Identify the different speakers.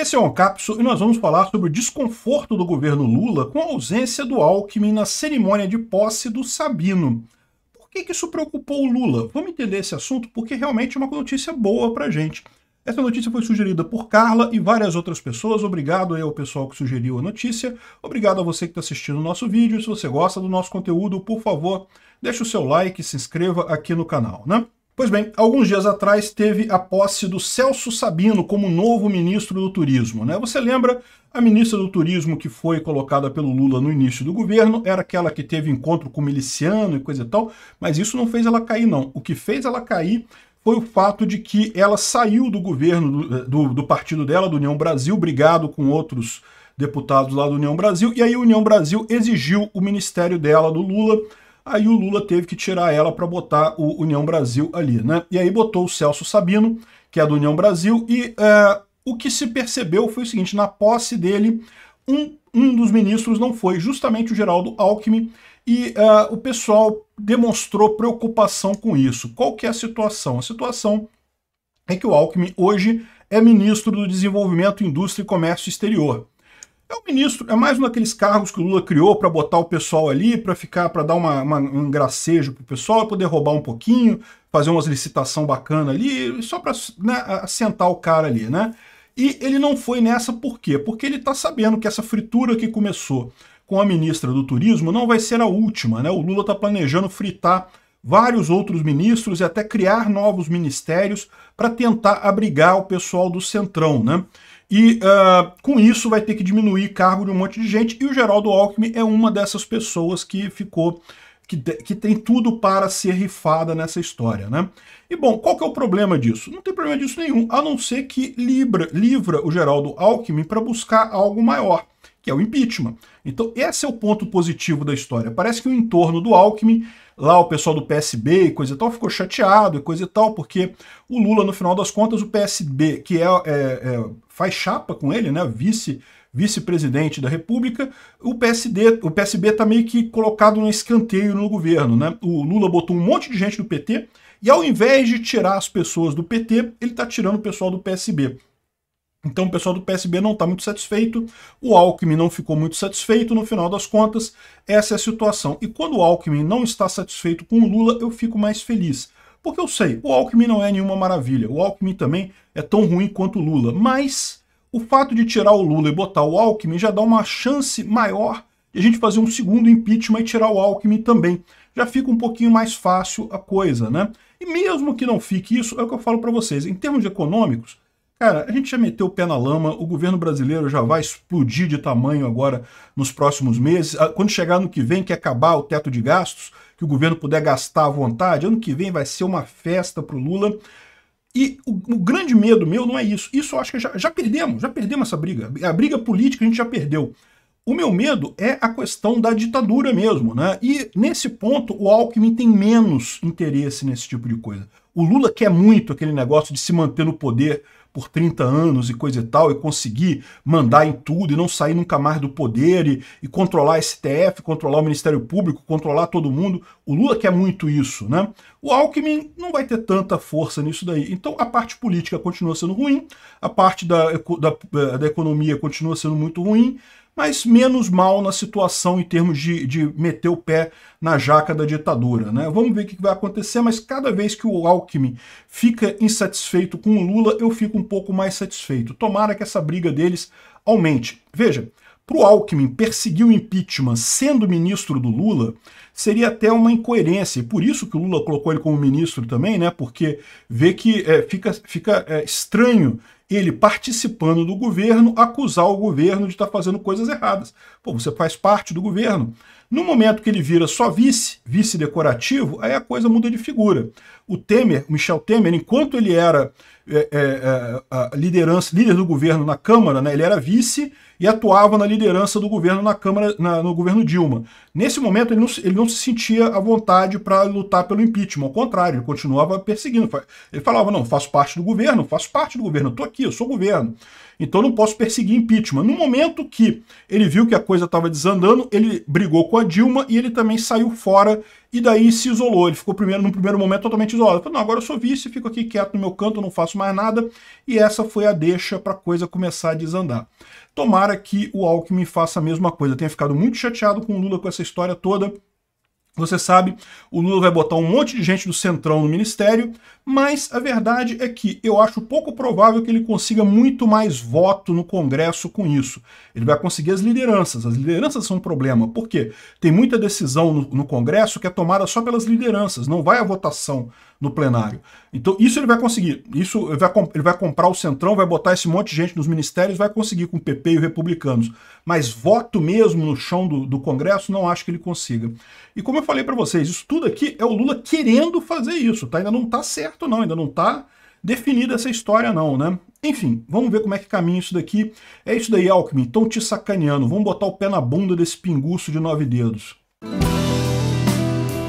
Speaker 1: Esse é o Ancapso e nós vamos falar sobre o desconforto do governo Lula com a ausência do Alckmin na cerimônia de posse do Sabino. Por que, que isso preocupou o Lula? Vamos entender esse assunto porque realmente é uma notícia boa pra gente. Essa notícia foi sugerida por Carla e várias outras pessoas. Obrigado aí ao pessoal que sugeriu a notícia. Obrigado a você que está assistindo o nosso vídeo. Se você gosta do nosso conteúdo, por favor, deixe o seu like e se inscreva aqui no canal, né? Pois bem, alguns dias atrás teve a posse do Celso Sabino como novo ministro do Turismo. Né? Você lembra, a ministra do Turismo que foi colocada pelo Lula no início do governo era aquela que teve encontro com miliciano e coisa e tal, mas isso não fez ela cair, não. O que fez ela cair foi o fato de que ela saiu do governo, do, eh, do, do partido dela, do União Brasil, brigado com outros deputados lá do União Brasil, e aí a União Brasil exigiu o ministério dela, do Lula, Aí o Lula teve que tirar ela para botar o União Brasil ali, né? E aí botou o Celso Sabino, que é do União Brasil, e é, o que se percebeu foi o seguinte, na posse dele, um, um dos ministros não foi, justamente o Geraldo Alckmin, e é, o pessoal demonstrou preocupação com isso. Qual que é a situação? A situação é que o Alckmin hoje é ministro do Desenvolvimento, Indústria e Comércio Exterior. É o ministro, é mais um daqueles cargos que o Lula criou para botar o pessoal ali, para ficar, para dar uma, uma, um gracejo o pessoal, poder roubar um pouquinho, fazer umas licitação bacana ali, só para né, assentar o cara ali, né? E ele não foi nessa por quê? Porque ele está sabendo que essa fritura que começou com a ministra do Turismo não vai ser a última, né? O Lula está planejando fritar vários outros ministros e até criar novos ministérios para tentar abrigar o pessoal do Centrão, né? E uh, com isso vai ter que diminuir cargo de um monte de gente, e o Geraldo Alckmin é uma dessas pessoas que ficou que, que, tem tudo para ser rifada nessa história, né? E bom, qual que é o problema disso? Não tem problema disso nenhum, a não ser que libra, livra o Geraldo Alckmin para buscar algo maior que é o impeachment. Então, esse é o ponto positivo da história. Parece que o entorno do Alckmin, lá o pessoal do PSB e coisa e tal, ficou chateado e coisa e tal, porque o Lula, no final das contas, o PSB, que é, é, é faz chapa com ele, né, vice vice-presidente da República, o PSD, o PSB está meio que colocado no escanteio no governo, né? O Lula botou um monte de gente do PT e ao invés de tirar as pessoas do PT, ele está tirando o pessoal do PSB. Então o pessoal do PSB não está muito satisfeito, o Alckmin não ficou muito satisfeito, no final das contas, essa é a situação. E quando o Alckmin não está satisfeito com o Lula, eu fico mais feliz. Porque eu sei, o Alckmin não é nenhuma maravilha, o Alckmin também é tão ruim quanto o Lula, mas o fato de tirar o Lula e botar o Alckmin já dá uma chance maior de a gente fazer um segundo impeachment e tirar o Alckmin também. Já fica um pouquinho mais fácil a coisa, né? E mesmo que não fique isso, é o que eu falo para vocês, em termos econômicos, Cara, a gente já meteu o pé na lama, o governo brasileiro já vai explodir de tamanho agora nos próximos meses. Ah, quando chegar no que vem, que acabar o teto de gastos, que o governo puder gastar à vontade, ano que vem vai ser uma festa pro Lula. E o, o grande medo meu não é isso. Isso eu acho que já, já perdemos, já perdemos essa briga. A briga política a gente já perdeu. O meu medo é a questão da ditadura mesmo, né? E nesse ponto o Alckmin tem menos interesse nesse tipo de coisa. O Lula quer muito aquele negócio de se manter no poder por 30 anos e coisa e tal, e conseguir mandar em tudo e não sair nunca mais do poder e, e controlar STF, controlar o Ministério Público, controlar todo mundo. O Lula quer muito isso, né? O Alckmin não vai ter tanta força nisso daí. Então a parte política continua sendo ruim, a parte da, da, eh, da economia continua sendo muito ruim, mas menos mal na situação em termos de, de meter o pé na jaca da ditadura. Né? Vamos ver o que vai acontecer, mas cada vez que o Alckmin fica insatisfeito com o Lula, eu fico um pouco mais satisfeito. Tomara que essa briga deles aumente. Veja, para o Alckmin perseguir o impeachment sendo ministro do Lula seria até uma incoerência. E por isso que o Lula colocou ele como ministro também, né? Porque vê que é, fica, fica é, estranho ele participando do governo, acusar o governo de estar tá fazendo coisas erradas. Pô, você faz parte do governo. No momento que ele vira só vice, vice decorativo, aí a coisa muda de figura. O Temer, o Michel Temer, enquanto ele era é, é, é, a liderança, líder do governo na Câmara, né, ele era vice e atuava na liderança do governo na Câmara, na, no governo Dilma. Nesse momento ele não, ele não se sentia à vontade para lutar pelo impeachment, ao contrário, ele continuava perseguindo. Ele falava, não, faço parte do governo, faço parte do governo, estou aqui, eu sou governo. Então não posso perseguir impeachment. No momento que ele viu que a coisa estava desandando, ele brigou com a Dilma e ele também saiu fora e daí se isolou. Ele ficou primeiro no primeiro momento totalmente isolado. Falou, não, agora eu sou vice, fico aqui quieto no meu canto, não faço mais nada. E essa foi a deixa para a coisa começar a desandar. Tomara que o Alckmin faça a mesma coisa. Tenha ficado muito chateado com o Lula com essa história toda você sabe, o Lula vai botar um monte de gente do centrão no ministério, mas a verdade é que eu acho pouco provável que ele consiga muito mais voto no Congresso com isso. Ele vai conseguir as lideranças. As lideranças são um problema, porque tem muita decisão no, no Congresso que é tomada só pelas lideranças, não vai a votação no plenário. Então, isso ele vai conseguir. Isso ele vai, ele vai comprar o Centrão, vai botar esse monte de gente nos ministérios, vai conseguir com o PP e os republicanos. Mas voto mesmo no chão do, do Congresso, não acho que ele consiga. E como eu falei para vocês, isso tudo aqui é o Lula querendo fazer isso, tá? Ainda não tá certo, não, ainda não tá definida essa história não, né? Enfim, vamos ver como é que caminha isso daqui. É isso daí, Alckmin, estão te sacaneando. Vamos botar o pé na bunda desse pinguço de nove dedos.